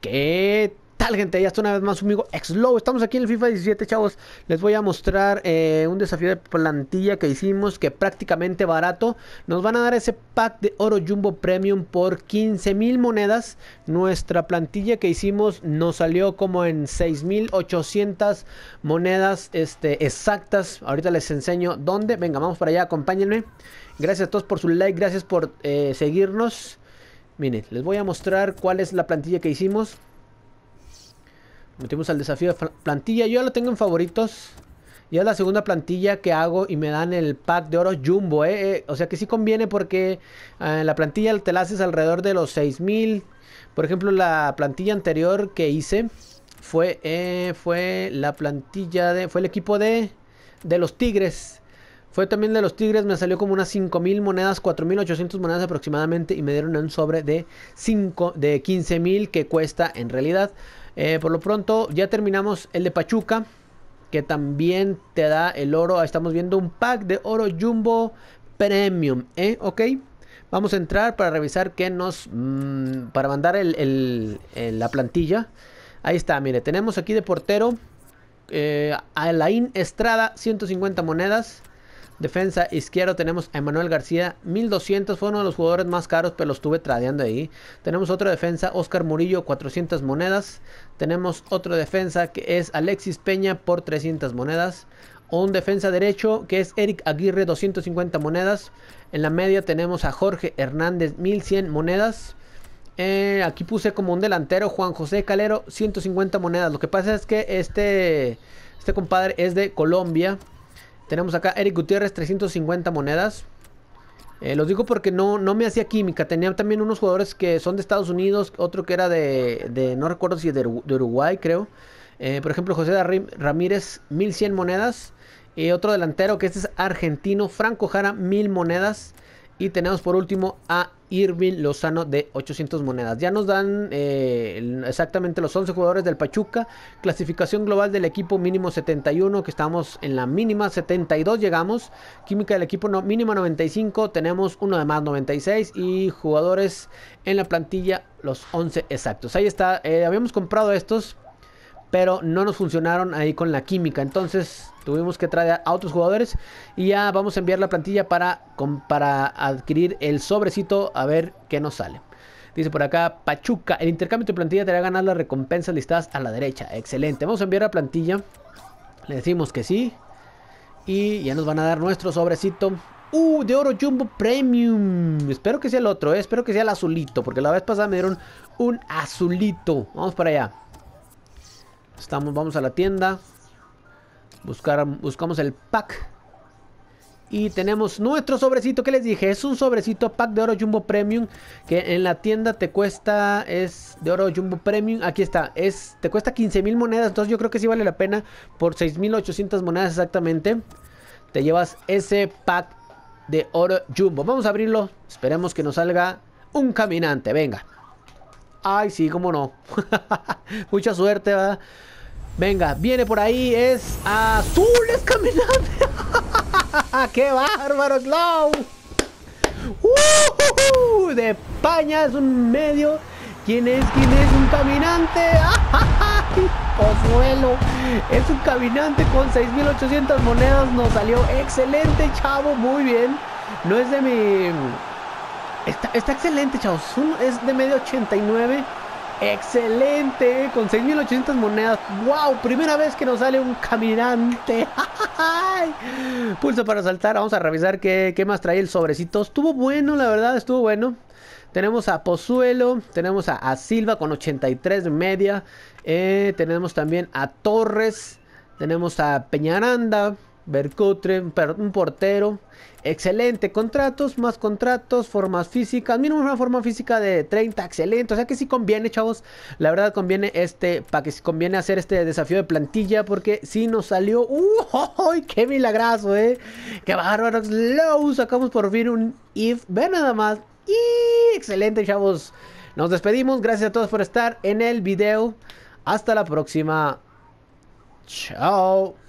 ¿Qué tal, gente? Ya está una vez más un amigo Xlow. Estamos aquí en el FIFA 17, chavos. Les voy a mostrar eh, un desafío de plantilla que hicimos, que prácticamente barato. Nos van a dar ese pack de oro jumbo premium por 15 mil monedas. Nuestra plantilla que hicimos nos salió como en 6.800 monedas este, exactas. Ahorita les enseño dónde. Venga, vamos para allá, acompáñenme. Gracias a todos por su like, gracias por eh, seguirnos. Miren, les voy a mostrar cuál es la plantilla que hicimos. Metimos al desafío de plantilla. Yo ya lo tengo en favoritos. Ya es la segunda plantilla que hago y me dan el pack de oro jumbo, ¿eh? eh o sea que sí conviene porque eh, la plantilla te la haces alrededor de los 6000. Por ejemplo, la plantilla anterior que hice fue, eh, fue la plantilla de... Fue el equipo de, de los Tigres. Fue también de los Tigres, me salió como unas 5.000 monedas, 4.800 monedas aproximadamente y me dieron un sobre de, de 15.000 que cuesta en realidad. Eh, por lo pronto ya terminamos el de Pachuca, que también te da el oro. Ahí estamos viendo un pack de oro jumbo premium, ¿eh? Ok. Vamos a entrar para revisar qué nos... Mm, para mandar la plantilla. Ahí está, mire, tenemos aquí de portero eh, Alain Estrada, 150 monedas. Defensa izquierdo tenemos a Emanuel García, 1200, fue uno de los jugadores más caros, pero lo estuve tradeando ahí. Tenemos otra defensa, Oscar Murillo, 400 monedas. Tenemos otra defensa que es Alexis Peña por 300 monedas. Un defensa derecho que es Eric Aguirre, 250 monedas. En la media tenemos a Jorge Hernández, 1100 monedas. Eh, aquí puse como un delantero Juan José Calero, 150 monedas. Lo que pasa es que este, este compadre es de Colombia. Tenemos acá Eric Gutiérrez, 350 monedas. Eh, los digo porque no, no me hacía química. Tenía también unos jugadores que son de Estados Unidos, otro que era de, no recuerdo si de, de Uruguay, creo. Eh, por ejemplo, José Ramírez, 1100 monedas. Y otro delantero que este es argentino, Franco Jara, 1000 monedas. Y tenemos por último a Irving Lozano de 800 monedas. Ya nos dan eh, exactamente los 11 jugadores del Pachuca. Clasificación global del equipo mínimo 71, que estamos en la mínima 72 llegamos. Química del equipo no, mínima 95, tenemos uno de más 96 y jugadores en la plantilla los 11 exactos. Ahí está, eh, habíamos comprado estos pero no nos funcionaron ahí con la química. Entonces tuvimos que traer a otros jugadores y ya vamos a enviar la plantilla para, para adquirir el sobrecito a ver qué nos sale. Dice por acá, Pachuca, el intercambio de plantilla te a ganar la recompensa listadas a la derecha. Excelente, vamos a enviar la plantilla. Le decimos que sí. Y ya nos van a dar nuestro sobrecito. ¡Uh! De oro Jumbo Premium. Espero que sea el otro, eh. espero que sea el azulito. Porque la vez pasada me dieron un azulito. Vamos para allá. Estamos, vamos a la tienda. Buscar, buscamos el pack. Y tenemos nuestro sobrecito que les dije. Es un sobrecito pack de oro jumbo premium. Que en la tienda te cuesta. Es de oro jumbo premium. Aquí está. Es, te cuesta 15 mil monedas. Entonces yo creo que sí vale la pena. Por 6.800 monedas exactamente. Te llevas ese pack de oro jumbo. Vamos a abrirlo. Esperemos que nos salga un caminante. Venga. Ay, sí, cómo no. Mucha suerte, ¿verdad? Venga, viene por ahí, es Azul, es Caminante. ¡Qué bárbaro, Slow! Uh, de España es un medio. ¿Quién es? ¿Quién es? Un caminante. ¡Ay, Es un caminante con 6.800 monedas. Nos salió excelente, chavo. Muy bien. No es de mi Está, excelente, chavos. Es de medio 89. Excelente, con 6.800 monedas. ¡Wow! Primera vez que nos sale un caminante. Pulso para saltar. Vamos a revisar qué, más trae el sobrecito. Estuvo bueno, la verdad, estuvo bueno. Tenemos a Pozuelo, tenemos a, Silva con 83 media. Eh, tenemos también a Torres, tenemos a Peñaranda, un portero. Excelente, contratos, más contratos, formas físicas. Mínimo una forma física de 30, excelente. O sea que sí conviene, chavos. La verdad conviene este, para que conviene hacer este desafío de plantilla porque sí nos salió. ¡Uy! ¡Qué milagroso, eh! ¡Qué bárbaro! Low. Sacamos por fin un if. Ve nada más. ¡Y! Excelente, chavos. Nos despedimos. Gracias a todos por estar en el video. Hasta la próxima. Chao.